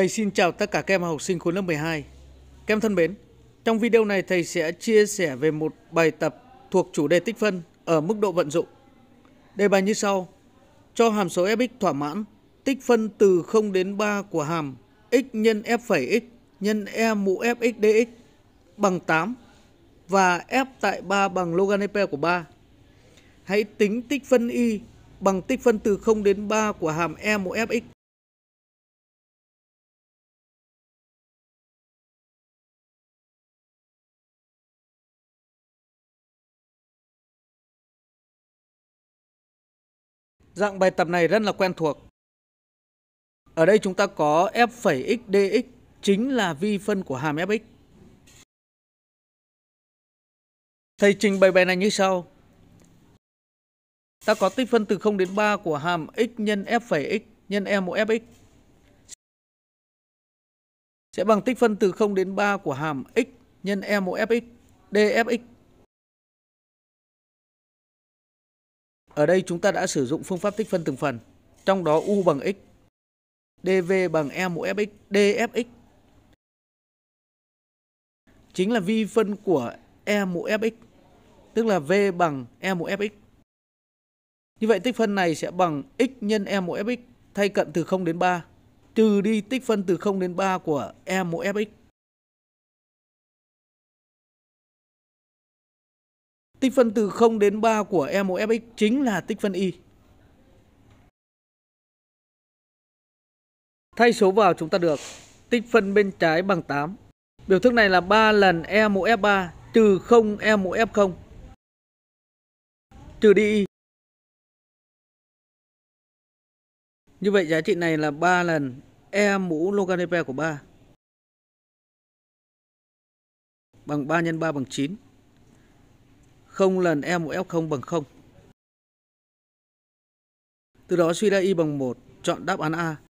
Thầy xin chào tất cả các em học sinh khối lớp 12. Các em thân mến, trong video này thầy sẽ chia sẻ về một bài tập thuộc chủ đề tích phân ở mức độ vận dụng. Đề bài như sau: Cho hàm số fx thỏa mãn tích phân từ 0 đến 3 của hàm x nhân f' nhân e mũ fx dx bằng 8 và f tại 3 bằng logan của 3. Hãy tính tích phân y bằng tích phân từ 0 đến 3 của hàm e mũ fx Dạng bài tập này rất là quen thuộc. Ở đây chúng ta có f' x dx chính là vi phân của hàm fx. Thầy trình bày bài này như sau. Ta có tích phân từ 0 đến 3 của hàm x nhân f' x nhân e mũ fx sẽ bằng tích phân từ 0 đến 3 của hàm x nhân e mũ fx dfx Ở đây chúng ta đã sử dụng phương pháp tích phân từng phần, trong đó U bằng x, dv bằng e mũ fx, dfx. Chính là vi phân của e mũ fx, tức là v bằng e mũ fx. Như vậy tích phân này sẽ bằng x nhân e mũ fx thay cận từ 0 đến 3, trừ đi tích phân từ 0 đến 3 của e mũ fx. Tích phân từ 0 đến 3 của MOFX chính là tích phân Y. Thay số vào chúng ta được tích phân bên trái bằng 8. Biểu thức này là 3 lần E1F3 trừ 0 E1F0 trừ đi Y. Như vậy giá trị này là 3 lần E mũ logarithm của 3 bằng 3 x 3 bằng 9. 0 lần E1 F0 bằng 0. Từ đó suy ra Y bằng 1, chọn đáp án A.